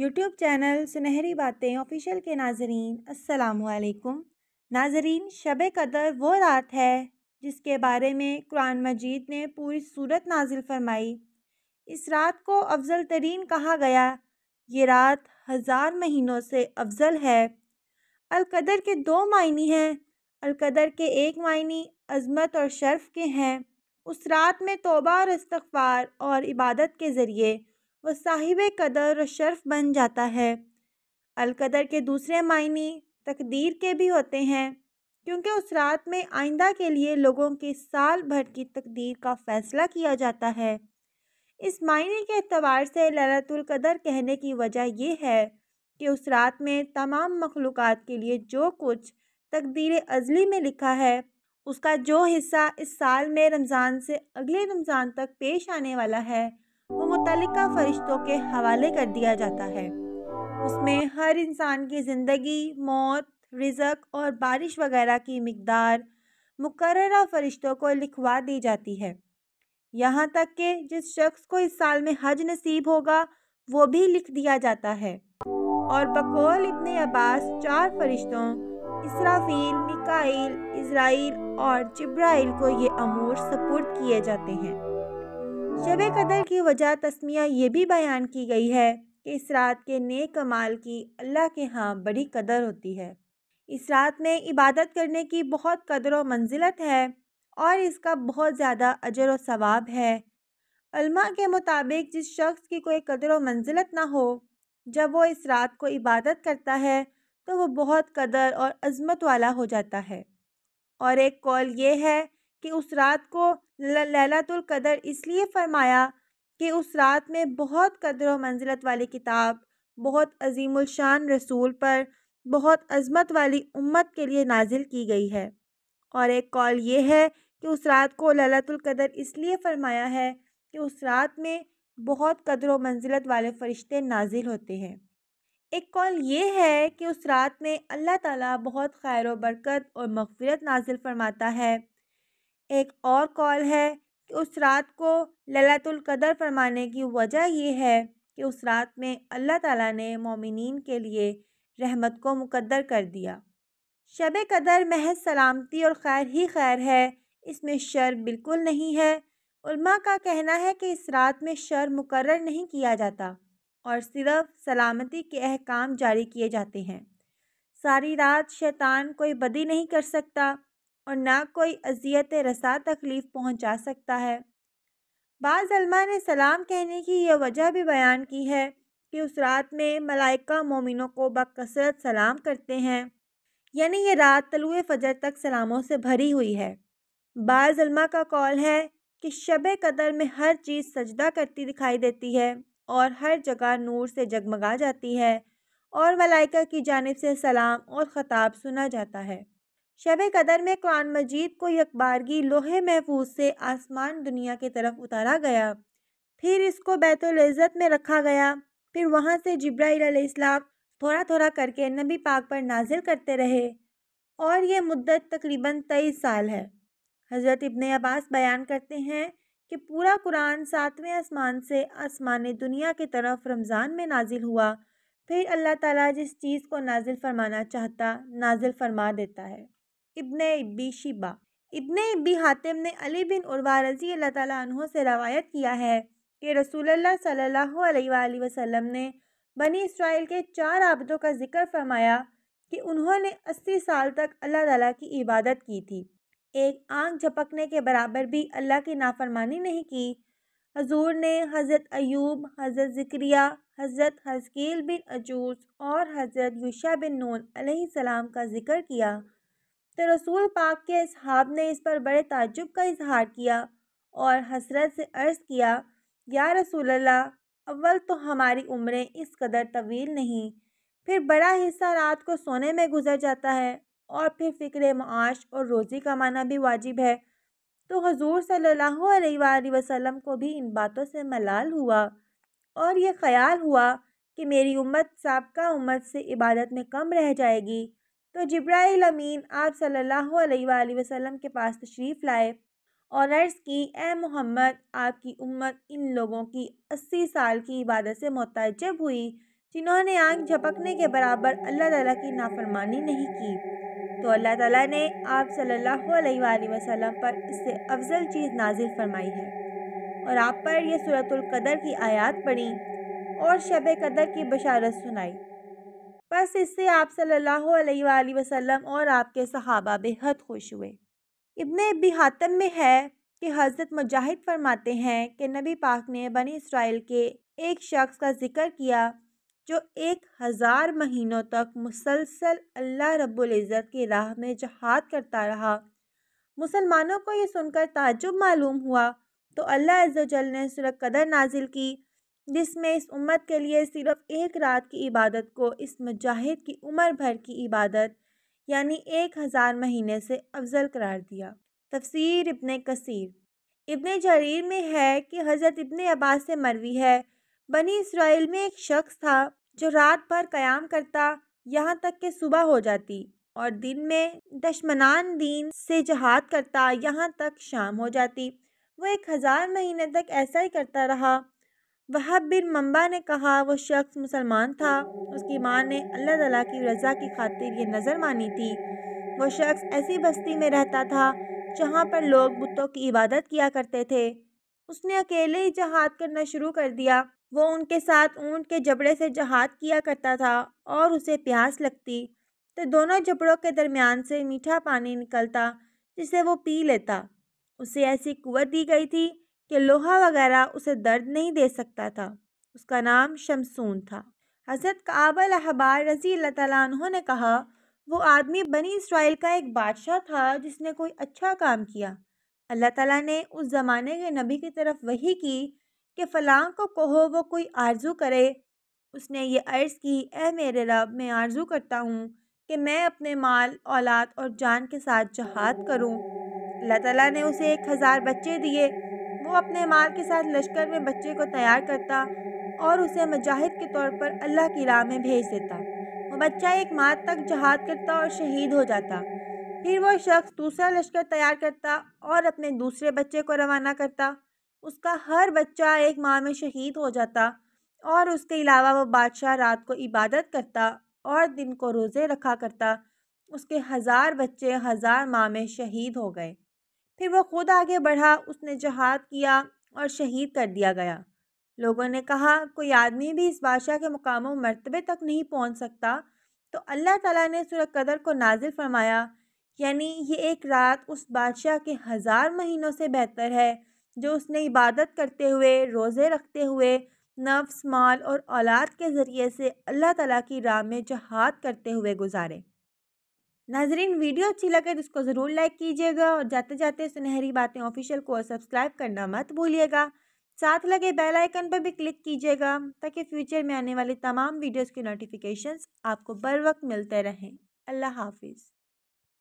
YouTube channel सुनहरी बातें official के नाजरीन अस्सलाम नाजरीन शब कदर वो रात है जिसके बारे में कुरान मजीद ने पूरी सूरत नाजिल फरमाई इस रात को अफजल तरीन कहा गया ये रात हज़ार महीनों से अफजल है अलकदर के दो मायने हैं अलकदर के एक मायने अजमत और शर्फ के हैं उस रात में तोबा और इस्तफ़ार और इबादत के ज़रिए वह साहिब कदर और शर्फ बन जाता है अलकदर के दूसरे मायने तकदीर के भी होते हैं क्योंकि उस रात में आइंदा के लिए लोगों के साल भर की तकदीर का फ़ैसला किया जाता है इस मायने के अतबार से ललतुल्कदर कहने की वजह यह है कि उस रात में तमाम मखलूक के लिए जो कुछ तकदीर अजली में लिखा है उसका जो हिस्सा इस साल में रमज़ान से अगले रमज़ान तक पेश आने वाला है वो मुतल फरिश्तों के हवाले कर दिया जाता है उसमें हर इंसान की ज़िंदगी मौत रिजक और बारिश वगैरह की मकदार मुकर फरिश्तों को लिखवा दी जाती है यहाँ तक कि जिस शख्स को इस साल में हज नसीब होगा वो भी लिख दिया जाता है और बकौल इबन अब्बास चार फरिश्तों इसराफील मिकाइल इसराइल और जब्राइल को ये अमूर सपोर्ट किए जाते हैं शब कदर की वजह तस्मिया ये भी बयान की गई है कि इस रात के नेक कमाल की अल्लाह के यहाँ बड़ी कदर होती है इस रात में इबादत करने की बहुत कदर व मंजिलत है और इसका बहुत ज़्यादा अजर वाब है अलमा के मुताबिक जिस शख्स की कोई कदर व मंजिलत ना हो जब वो इस रात को इबादत करता है तो वो बहुत कदर और अजमत वाला हो जाता है और एक कौल ये है कि उस रात को लैलातुल कदर इसलिए फरमाया कि उस रात में बहुत कदर व मंजिलत वाली किताब बहुत अजीमुलशान रसूल पर बहुत अजमत वाली उम्मत के लिए नाजिल की गई है और एक कॉल ये है कि उस रात को ललतुल कदर इसलिए फरमाया है कि उस रात में बहुत कदर व मंजिलत वाले फ़रिश्ते नाजिल होते हैं एक कॉल ये है कि उस रात में अल्लाह ताला बहुत खैर बरकत और मगफ़रत नाजिल फरमाता है एक और कॉल है कि उस रात को ललातुल कदर फरमाने की वजह यह है कि उस रात में अल्लाह ताला ने मोमिन के लिए रहमत को मुकद्दर कर दिया शब कदर महज सलामती और खैर ही खैर है इसमें शर बिल्कुल नहीं है उल्मा का कहना है कि इस रात में शर मुकर नहीं किया जाता और सिर्फ सलामती के अहकाम जारी किए जाते हैं सारी रात शैतान कोई बदी नहीं कर सकता और ना कोई अजियत रसा तकलीफ़ पहुँचा सकता है बाज़लमा ने सलाम कहने की यह वजह भी बयान की है कि उस रात में मलाइका मोमिनों को बकसरत सलाम करते हैं यानी यह रात तलुए फजर तक सलामों से भरी हुई है बाज़लमा का कौल है कि शब कदर में हर चीज़ सजदा करती दिखाई देती है और हर जगह नूर से जगमगा जाती है और मलाइका की जानब से सलाम और ख़ताब सुना जाता है शब कदर में कुरान मजीद को यकबारगी लोहे महफूज से आसमान दुनिया की तरफ उतारा गया फिर इसको बैतुल्ज़त में रखा गया फिर वहाँ से जब्राईसलाम थोड़ा थोड़ा करके नबी पाक पर नाजिल करते रहे और ये मुद्दत तकरीबन तेईस साल है हज़रत इबन अब्बास बयान करते हैं कि पूरा कुरान सातवें आसमान से आसमान दुनिया की तरफ रमज़ान में नाजिल हुआ फिर अल्लाह ताला जिस चीज़ को नाजिल फरमाना चाहता नाजिल फरमा देता है इबन इब्बी शिबा इबन इब्बी हातिम ने अली बिन उर्वा रजी अल्लाह तु से रवायत किया है कि रसूल सल्ला वसल्लम ने बनी इसराइल के चार आबदों का जिक्र फरमाया कि उन्होंने अस्सी साल तक अल्लाह ताला की इबादत की थी एक आंख झपकने के बराबर भी अल्लाह की नाफरमानी नहीं की हजूर ने हज़रत अयूब हज़रत ज़िक्रिया हज़रत हजकील बिन अजूस और हज़रत युशा बिन नून सलाम का ज़िक्र किया तो रसूल पाक के इसहाब ने इस पर बड़े ताजुब का इजहार किया और हसरत से अर्ज़ किया या रसूल अव्वल तो हमारी उम्रें इस कदर तवील नहीं फिर बड़ा हिस्सा रात को सोने में गुजर जाता है और फिर फ़िक्र माश और रोज़ी कमाना भी वाजिब है तो हजूर सल्लल्लाहु अलैहि वसल्लम को भी इन बातों से मलाल हुआ और ये ख्याल हुआ कि मेरी उम्मत सबका उम्मत से इबादत में कम रह जाएगी तो जब्राइल अमीन आप सल्लल्लाहु अलैहि वसल्लम के पास तशरीफ़ लाए और अर्ज़ की ए मोहम्मद आपकी उम्मत इन लोगों की अस्सी साल की इबादत से मुतजब हुई जिन्होंने आँख झपकने के बराबर अल्लाह ताला की नाफरमानी नहीं की तो अल्लाह ताला ने आप सल्लल्लाहु अलैहि वसल्लम पर इससे अफजल चीज़ नाजिल फरमाई है और आप पर यह सूरतुल कदर की आयात पढ़ी और शब कदर की बशारत सुनाई बस इससे आप सल्लल्लाहु अलैहि वसल्लम और आपके सहाबा बेहद खुश हुए इबन अबी हातम में है कि हज़रत मुजाहिद फरमाते हैं कि नबी पाक ने बनी इसराइल के एक शख्स का ज़िक्र किया जो एक हज़ार महीनों तक मुसलसल अल्लाह रब्बुल इज़्ज़त की राह में जहाद करता रहा मुसलमानों को ये सुनकर ताजुब मालूम हुआ तो अल्लाह अज्जल ने सुरख कदर नाजिल की जिसमें इस उम्मत के लिए सिर्फ़ एक रात की इबादत को इस मुजाहिद की उम्र भर की इबादत यानी एक हज़ार महीने से अफजल करार दिया तफसीर इबन कसीर इब्न जरीर में है कि हज़रत इबन अब्बास से मरवी है बनी इसराइल में एक शख्स था जो रात भर क़याम करता यहाँ तक कि सुबह हो जाती और दिन में दशमनान दीन से जहाद करता यहाँ तक शाम हो जाती वो एक हज़ार महीने तक ऐसा ही करता रहा वहाब बिन मम्बा ने कहा वो शख्स मुसलमान था उसकी माँ ने अल्लाह तला की रज़ा की खातिर ये नज़र मानी थी वो शख्स ऐसी बस्ती में रहता था जहाँ पर लोग बुतों की इबादत किया करते थे उसने अकेले ही जहाद करना शुरू कर दिया वो उनके साथ ऊँट के जबड़े से जहाद किया करता था और उसे प्यास लगती तो दोनों जबड़ों के दरमियान से मीठा पानी निकलता जिसे वो पी लेता उसे ऐसी कुत दी गई थी कि लोहा वगैरह उसे दर्द नहीं दे सकता था उसका नाम शमसून था हज़रत काबल अहबार रजी अल्लाह ने कहा वो आदमी बनी इसराइल का एक बादशाह था जिसने कोई अच्छा काम किया अल्लाह ताला ने उस ज़माने के नबी की तरफ वही की कि फलां को कहो वो कोई आरजू करे उसने ये अर्ज़ की अः मेरे रब मैं आरजू करता हूँ कि मैं अपने माल औलाद और जान के साथ जहाद करूँ अल्लाह ताला ने उसे एक हज़ार बच्चे दिए वो अपने माल के साथ लश्कर में बच्चे को तैयार करता और उसे मजाहिद के तौर पर अल्लाह की राह में भेज देता वो बच्चा एक माह तक जहाद करता और शहीद हो जाता फिर वो शख्स दूसरा लश्कर तैयार करता और अपने दूसरे बच्चे को रवाना करता उसका हर बच्चा एक माह में शहीद हो जाता और उसके अलावा वो बादशाह रात को इबादत करता और दिन को रोज़े रखा करता उसके हज़ार बच्चे हज़ार माह में शहीद हो गए फिर वह खुद आगे बढ़ा उसने जहाद किया और शहीद कर दिया गया लोगों ने कहा कोई आदमी भी इस बादशाह के मुकाम मरतबे तक नहीं पहुंच सकता तो अल्लाह ताला ने सुर कदर को नाजिल फरमाया यानी ये एक रात उस बादशाह के हज़ार महीनों से बेहतर है जो उसने इबादत करते हुए रोज़े रखते हुए नफ्स माल और औलाद के ज़रिए से अल्लाह ताला की राह में जहाद करते हुए गुजारे नाजरीन वीडियो अच्छी लगे तो इसको ज़रूर लाइक कीजिएगा और जाते जाते सुनहरी बातें ऑफिशियल को सब्सक्राइब करना मत भूलिएगा साथ लगे बेल आइकन पर भी क्लिक कीजिएगा ताकि फ्यूचर में आने वाली तमाम वीडियोस की नोटिफिकेशंस आपको बर वक्त मिलते रहें अल्लाह हाफिज़